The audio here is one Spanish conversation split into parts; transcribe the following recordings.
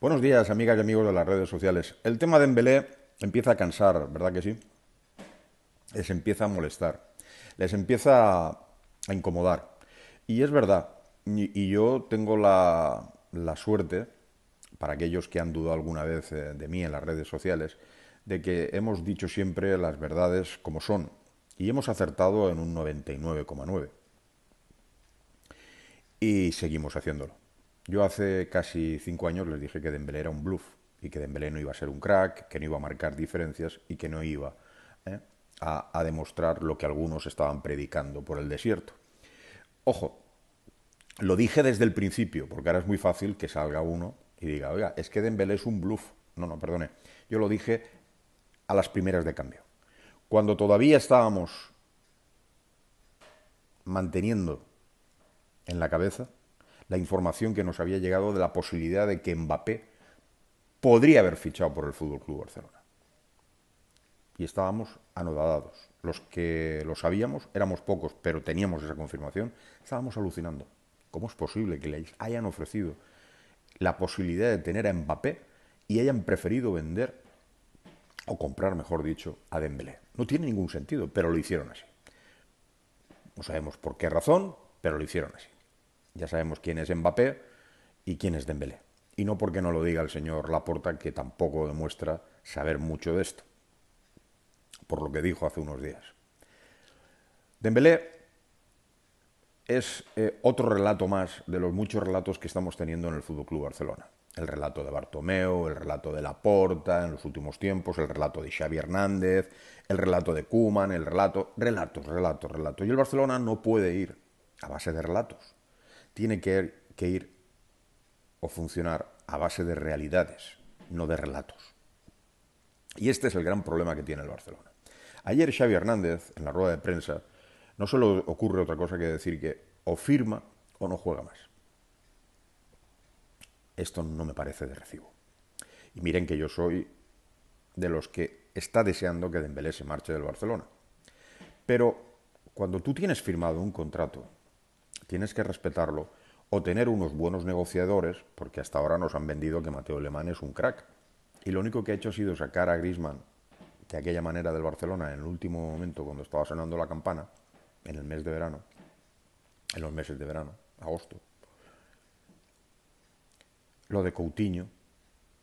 Buenos días, amigas y amigos de las redes sociales. El tema de Embelé empieza a cansar, ¿verdad que sí? Les empieza a molestar, les empieza a incomodar. Y es verdad, y, yo tengo la, la, suerte, para aquellos que han dudado alguna vez eh, de mí en las redes sociales, de que hemos dicho siempre las verdades como son, y hemos acertado en un 99,9. Y seguimos haciéndolo. Yo hace casi cinco años les dije que Dembélé era un bluff y que Dembélé no iba a ser un crack, que no iba a marcar diferencias y que no iba ¿eh? a, a demostrar lo que algunos estaban predicando por el desierto. Ojo, lo dije desde el principio, porque ahora es muy fácil que salga uno y diga, oiga, es que Dembélé es un bluff. No, no, perdone. Yo lo dije a las primeras de cambio. Cuando todavía estábamos manteniendo en la cabeza la información que nos había llegado de la posibilidad de que Mbappé podría haber fichado por el Fútbol Club Barcelona. Y estábamos anodadados. Los que lo sabíamos éramos pocos, pero teníamos esa confirmación. Estábamos alucinando. ¿Cómo es posible que le hayan ofrecido la posibilidad de tener a Mbappé y hayan preferido vender o comprar, mejor dicho, a Dembélé? No tiene ningún sentido, pero lo hicieron así. No sabemos por qué razón, pero lo hicieron así. Ya sabemos quién es Mbappé y quién es Dembélé. Y no porque no lo diga el señor Laporta, que tampoco demuestra saber mucho de esto, por lo que dijo hace unos días. Dembélé es eh, otro relato más de los muchos relatos que estamos teniendo en el Fútbol Club Barcelona. El relato de Bartomeu, el relato de Laporta en los últimos tiempos, el relato de Xavi Hernández, el relato de Kuman, el relato. Relatos, relatos, relatos. Y el Barcelona no puede ir a base de relatos tiene que, ir o funcionar a base de realidades, no de relatos. Y este es el gran problema que tiene el Barcelona. Ayer Xavi Hernández, en la rueda de prensa, no solo ocurre otra cosa que decir que o firma o no juega más. Esto no me parece de recibo. Y miren que yo soy de los que está deseando que Dembélé se marche del Barcelona. Pero cuando tú tienes firmado un contrato tienes que respetarlo o tener unos buenos negociadores, porque hasta ahora nos han vendido que Mateo Alemán es un crack. Y lo único que ha hecho ha sido sacar a Grisman de aquella manera del Barcelona en el último momento, cuando estaba sonando la campana, en el mes de verano, en los meses de verano, agosto. Lo de Coutinho,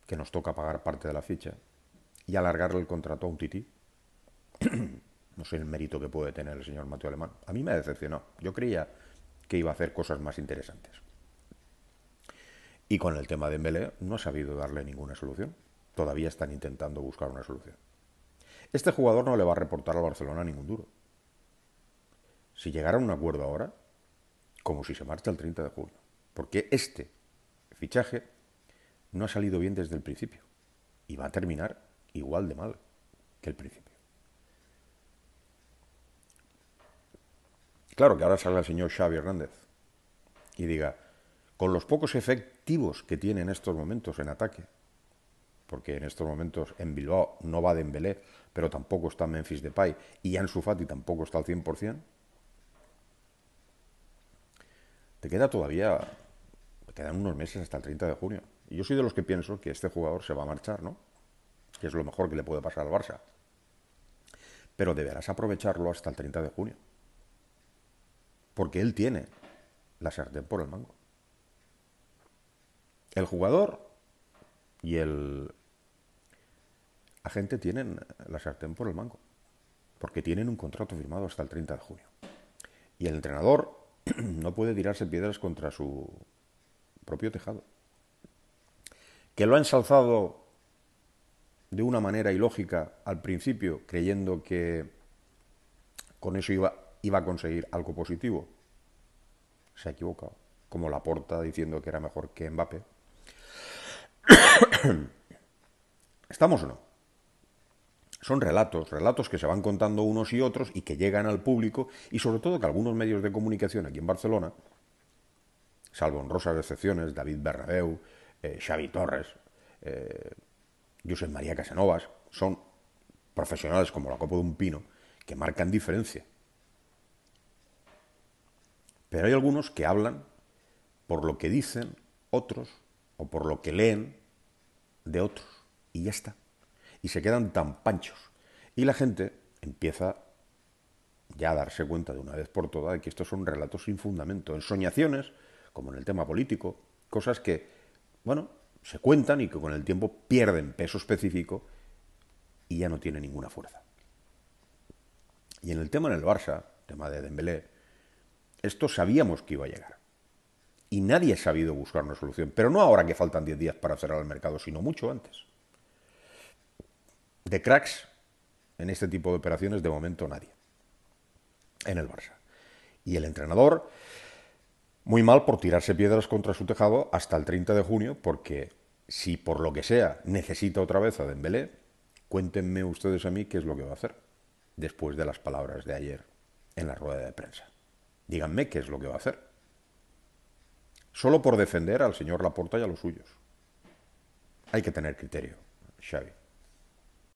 que nos toca pagar parte de la ficha, y alargarle el contrato a un tití. no sé el mérito que puede tener el señor Mateo Alemán. A mí me ha decepcionado. Yo creía que iba a hacer cosas más interesantes. Y con el tema de mele no ha sabido darle ninguna solución. Todavía están intentando buscar una solución. Este jugador no le va a reportar al Barcelona ningún duro. Si llegara a un acuerdo ahora, como si se marcha el 30 de junio. Porque este fichaje no ha salido bien desde el principio. Y va a terminar igual de mal que el principio. Claro que ahora sale el señor Xavi Hernández y diga, con los pocos efectivos que tiene en estos momentos en ataque, porque en estos momentos en Bilbao no va Dembélé, pero tampoco está Memphis Depay y Ansu Fati tampoco está al 100%, te queda todavía, te quedan unos meses hasta el 30 de junio. Y yo soy de los que pienso que este jugador se va a marchar, ¿no? Que es lo mejor que le puede pasar al Barça. Pero deberás aprovecharlo hasta el 30 de junio. Porque él tiene la sartén por el mango. El jugador y el agente tienen la sartén por el mango. Porque tienen un contrato firmado hasta el 30 de junio. Y el entrenador no puede tirarse piedras contra su propio tejado. Que lo ha ensalzado de una manera ilógica al principio, creyendo que con eso iba iba a conseguir algo positivo. Se ha equivocado. Como Laporta diciendo que era mejor que Mbappé. ¿Estamos o no? Son relatos, relatos que se van contando unos y otros y que llegan al público y sobre todo que algunos medios de comunicación aquí en Barcelona, salvo honrosas excepciones, David Bernabeu, eh, Xavi Torres, eh, María Casanovas, son profesionales como la copa de un pino que marcan diferencia pero hay algunos que hablan por lo que dicen otros o por lo que leen de otros. Y ya está. Y se quedan tan panchos. Y la gente empieza ya a darse cuenta de una vez por todas de que estos son relatos sin fundamento, ensoñaciones, como en el tema político, cosas que, bueno, se cuentan y que con el tiempo pierden peso específico y ya no tienen ninguna fuerza. Y en el tema en el Barça, tema de Dembélé, esto sabíamos que iba a llegar. Y nadie ha sabido buscar una solución. Pero no ahora que faltan 10 días para cerrar el mercado, sino mucho antes. De cracks en este tipo de operaciones, de momento nadie. En el Barça. Y el entrenador, muy mal por tirarse piedras contra su tejado hasta el 30 de junio, porque si por lo que sea necesita otra vez a Dembélé, cuéntenme ustedes a mí qué es lo que va a hacer después de las palabras de ayer en la rueda de prensa. Díganme qué es lo que va a hacer. Solo por defender al señor Laporta y a los suyos. Hay que tener criterio, Xavi.